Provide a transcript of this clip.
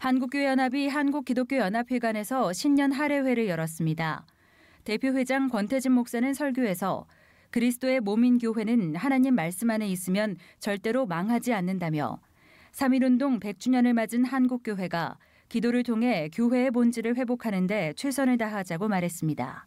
한국교연합이 한국기독교연합회관에서 신년 할례회를 열었습니다. 대표회장 권태진 목사는 설교에서 그리스도의 몸인 교회는 하나님 말씀 안에 있으면 절대로 망하지 않는다며 3.1운동 100주년을 맞은 한국교회가 기도를 통해 교회의 본질을 회복하는 데 최선을 다하자고 말했습니다.